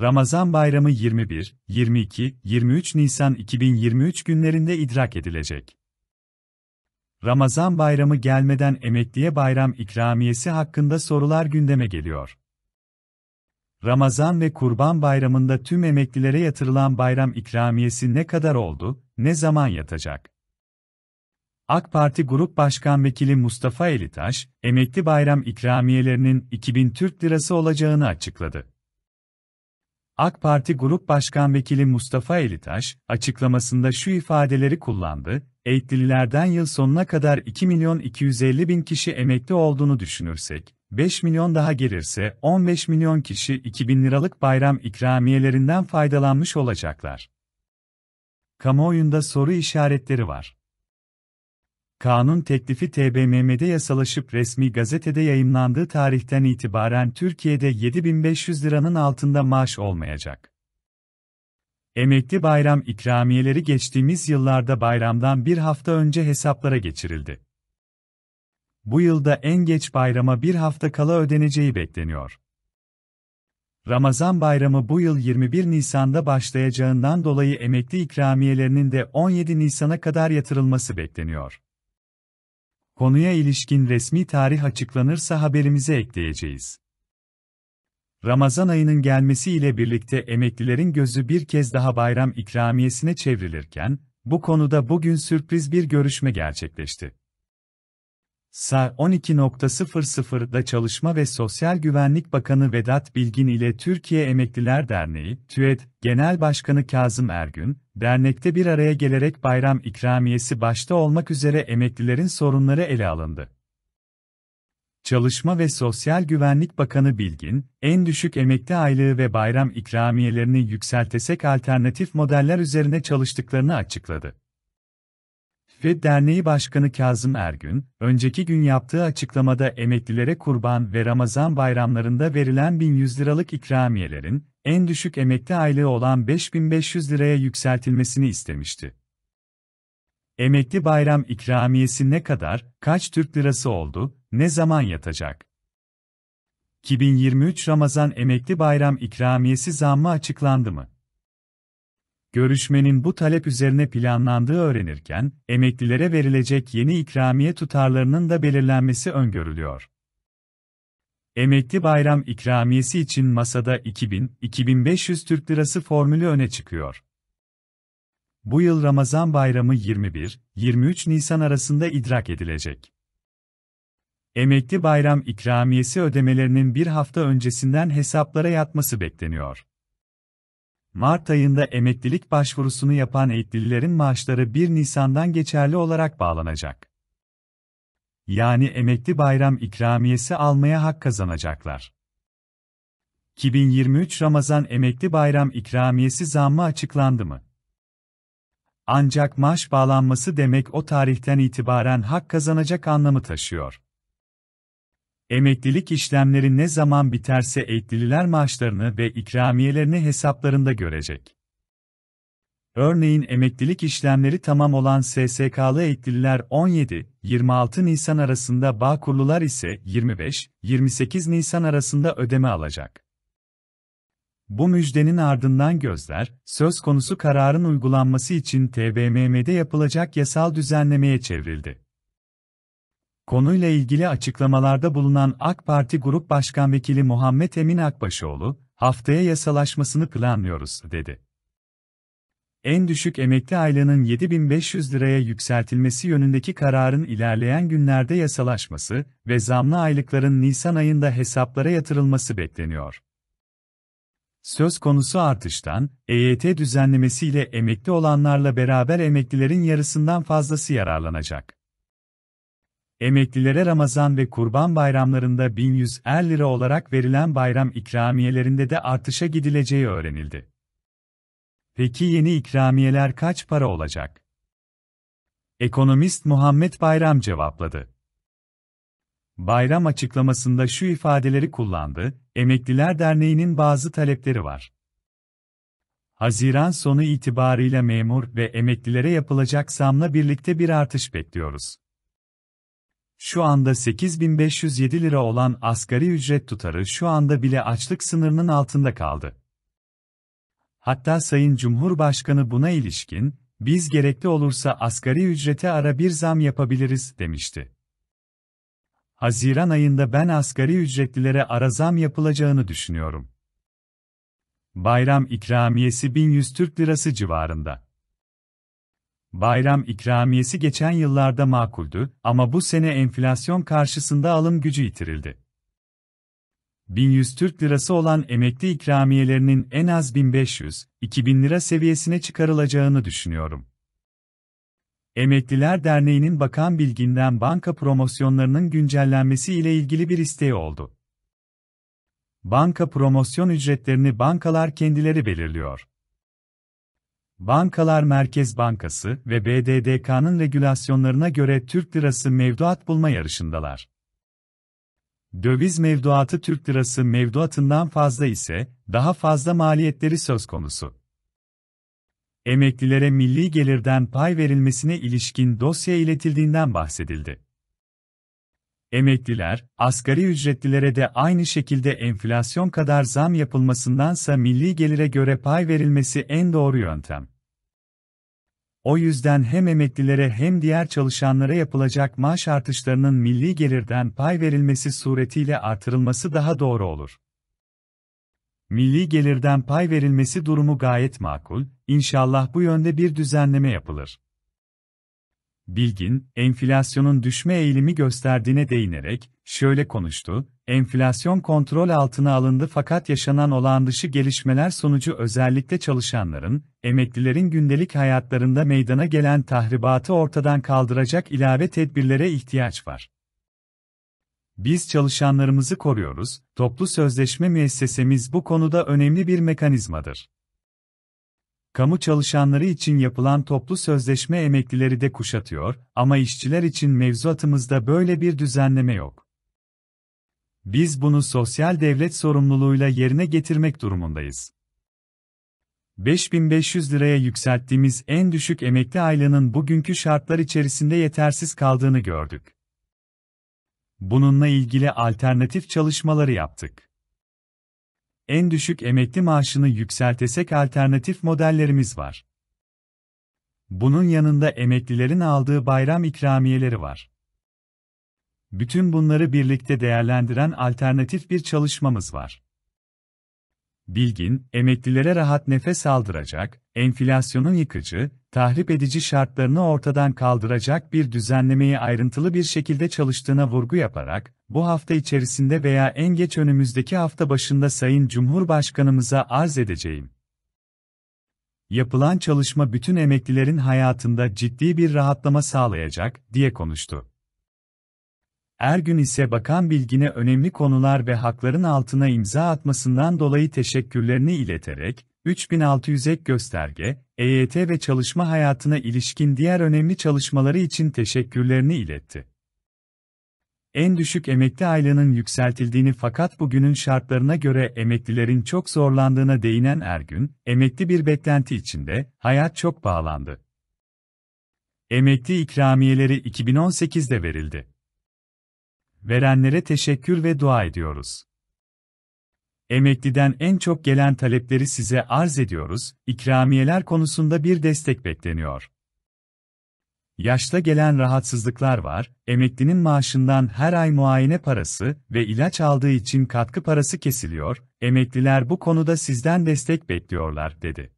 Ramazan Bayramı 21, 22, 23 Nisan 2023 günlerinde idrak edilecek. Ramazan Bayramı gelmeden emekliye bayram ikramiyesi hakkında sorular gündeme geliyor. Ramazan ve Kurban Bayramı'nda tüm emeklilere yatırılan bayram ikramiyesi ne kadar oldu, ne zaman yatacak? AK Parti Grup Başkan Vekili Mustafa Elitaş, emekli bayram ikramiyelerinin 2000 Türk Lirası olacağını açıkladı. AK Parti Grup Başkan Vekili Mustafa Elitaş, açıklamasında şu ifadeleri kullandı, eğitlililerden yıl sonuna kadar 2 milyon 250 bin kişi emekli olduğunu düşünürsek, 5 milyon daha gelirse 15 milyon kişi 2 bin liralık bayram ikramiyelerinden faydalanmış olacaklar. Kamuoyunda soru işaretleri var. Kanun teklifi TBMM'de yasalaşıp resmi gazetede yayımlandığı tarihten itibaren Türkiye'de 7500 liranın altında maaş olmayacak. Emekli bayram ikramiyeleri geçtiğimiz yıllarda bayramdan bir hafta önce hesaplara geçirildi. Bu yılda en geç bayrama bir hafta kala ödeneceği bekleniyor. Ramazan bayramı bu yıl 21 Nisan'da başlayacağından dolayı emekli ikramiyelerinin de 17 Nisan'a kadar yatırılması bekleniyor. Konuya ilişkin resmi tarih açıklanırsa haberimize ekleyeceğiz. Ramazan ayının gelmesiyle birlikte emeklilerin gözü bir kez daha bayram ikramiyesine çevrilirken, bu konuda bugün sürpriz bir görüşme gerçekleşti. Sa 12.00'da Çalışma ve Sosyal Güvenlik Bakanı Vedat Bilgin ile Türkiye Emekliler Derneği, TÜED, Genel Başkanı Kazım Ergün, dernekte bir araya gelerek bayram ikramiyesi başta olmak üzere emeklilerin sorunları ele alındı. Çalışma ve Sosyal Güvenlik Bakanı Bilgin, en düşük emekli aylığı ve bayram ikramiyelerini yükseltesek alternatif modeller üzerine çalıştıklarını açıkladı. Ve Derneği Başkanı Kazım Ergün, önceki gün yaptığı açıklamada emeklilere kurban ve Ramazan bayramlarında verilen 1100 liralık ikramiyelerin, en düşük emekli aylığı olan 5500 liraya yükseltilmesini istemişti. Emekli bayram ikramiyesi ne kadar, kaç Türk lirası oldu, ne zaman yatacak? 2023 Ramazan emekli bayram ikramiyesi zammı açıklandı mı? görüşmenin bu talep üzerine planlandığı öğrenirken, emeklilere verilecek yeni ikramiye tutarlarının da belirlenmesi öngörülüyor. Emekli bayram ikramiyesi için masada 2000-2500 Türk Lirası formülü öne çıkıyor. Bu yıl Ramazan bayramı 21-23 Nisan arasında idrak edilecek. Emekli bayram ikramiyesi ödemelerinin bir hafta öncesinden hesaplara yatması bekleniyor. Mart ayında emeklilik başvurusunu yapan eğitlililerin maaşları 1 Nisan'dan geçerli olarak bağlanacak. Yani emekli bayram ikramiyesi almaya hak kazanacaklar. 2023 Ramazan emekli bayram ikramiyesi zammı açıklandı mı? Ancak maaş bağlanması demek o tarihten itibaren hak kazanacak anlamı taşıyor. Emeklilik işlemleri ne zaman biterse eklililer maaşlarını ve ikramiyelerini hesaplarında görecek. Örneğin emeklilik işlemleri tamam olan SSK'lı eklililer 17-26 Nisan arasında Bağkurlular ise 25-28 Nisan arasında ödeme alacak. Bu müjdenin ardından gözler, söz konusu kararın uygulanması için TBMM'de yapılacak yasal düzenlemeye çevrildi. Konuyla ilgili açıklamalarda bulunan AK Parti Grup Başkan Vekili Muhammed Emin Akbaşoğlu, haftaya yasalaşmasını planlıyoruz, dedi. En düşük emekli aylığının 7500 liraya yükseltilmesi yönündeki kararın ilerleyen günlerde yasalaşması ve zamlı aylıkların Nisan ayında hesaplara yatırılması bekleniyor. Söz konusu artıştan, EYT düzenlemesiyle emekli olanlarla beraber emeklilerin yarısından fazlası yararlanacak emeklilere Ramazan ve Kurban bayramlarında 1150 lira olarak verilen bayram ikramiyelerinde de artışa gidileceği öğrenildi. Peki yeni ikramiyeler kaç para olacak? Ekonomist Muhammed Bayram cevapladı. Bayram açıklamasında şu ifadeleri kullandı, Emekliler Derneği'nin bazı talepleri var. Haziran sonu itibarıyla memur ve emeklilere yapılacak zamla birlikte bir artış bekliyoruz şu anda 8507 lira olan asgari ücret tutarı şu anda bile açlık sınırının altında kaldı. Hatta Sayın Cumhurbaşkanı buna ilişkin, biz gerekli olursa asgari ücrete ara bir zam yapabiliriz, demişti. Haziran ayında ben asgari ücretlilere ara zam yapılacağını düşünüyorum. Bayram ikramiyesi 1100 Türk Lirası civarında bayram ikramiyesi geçen yıllarda makuldü ama bu sene enflasyon karşısında alım gücü yitirildi. 1100 Türk Lirası olan emekli ikramiyelerinin en az 1500-2000 lira seviyesine çıkarılacağını düşünüyorum. Emekliler Derneği'nin Bakan Bilgin'den banka promosyonlarının güncellenmesi ile ilgili bir isteği oldu. Banka promosyon ücretlerini bankalar kendileri belirliyor. Bankalar Merkez Bankası ve BDDK'nın regülasyonlarına göre Türk lirası mevduat bulma yarışındalar. Döviz mevduatı Türk lirası mevduatından fazla ise daha fazla maliyetleri söz konusu. Emeklilere milli gelirden pay verilmesine ilişkin dosya iletildiğinden bahsedildi. Emekliler, asgari ücretlilere de aynı şekilde enflasyon kadar zam yapılmasındansa milli gelire göre pay verilmesi en doğru yöntem. O yüzden hem emeklilere hem diğer çalışanlara yapılacak maaş artışlarının milli gelirden pay verilmesi suretiyle artırılması daha doğru olur. Milli gelirden pay verilmesi durumu gayet makul, inşallah bu yönde bir düzenleme yapılır. Bilgin, enflasyonun düşme eğilimi gösterdiğine değinerek, şöyle konuştu, enflasyon kontrol altına alındı fakat yaşanan olağan dışı gelişmeler sonucu özellikle çalışanların, emeklilerin gündelik hayatlarında meydana gelen tahribatı ortadan kaldıracak ilave tedbirlere ihtiyaç var. Biz çalışanlarımızı koruyoruz, toplu sözleşme müessesemiz bu konuda önemli bir mekanizmadır kamu çalışanları için yapılan toplu sözleşme emeklileri de kuşatıyor ama işçiler için mevzuatımızda böyle bir düzenleme yok. Biz bunu sosyal devlet sorumluluğuyla yerine getirmek durumundayız. 5500 liraya yükselttiğimiz en düşük emekli aylığının bugünkü şartlar içerisinde yetersiz kaldığını gördük. Bununla ilgili alternatif çalışmaları yaptık en düşük emekli maaşını yükseltesek alternatif modellerimiz var. Bunun yanında emeklilerin aldığı bayram ikramiyeleri var. Bütün bunları birlikte değerlendiren alternatif bir çalışmamız var. Bilgin, emeklilere rahat nefes aldıracak, enflasyonun yıkıcı, tahrip edici şartlarını ortadan kaldıracak bir düzenlemeyi ayrıntılı bir şekilde çalıştığına vurgu yaparak, bu hafta içerisinde veya en geç önümüzdeki hafta başında Sayın Cumhurbaşkanımıza arz edeceğim. Yapılan çalışma bütün emeklilerin hayatında ciddi bir rahatlama sağlayacak, diye konuştu. Ergün ise Bakan Bilgin'e önemli konular ve hakların altına imza atmasından dolayı teşekkürlerini ileterek, 3600 ek gösterge, EYT ve çalışma hayatına ilişkin diğer önemli çalışmaları için teşekkürlerini iletti. En düşük emekli aylığının yükseltildiğini fakat bugünün şartlarına göre emeklilerin çok zorlandığına değinen Ergün, emekli bir beklenti içinde, hayat çok bağlandı. Emekli ikramiyeleri 2018'de verildi. Verenlere teşekkür ve dua ediyoruz. Emekliden en çok gelen talepleri size arz ediyoruz, ikramiyeler konusunda bir destek bekleniyor. Yaşta gelen rahatsızlıklar var, emeklinin maaşından her ay muayene parası ve ilaç aldığı için katkı parası kesiliyor, emekliler bu konuda sizden destek bekliyorlar, dedi.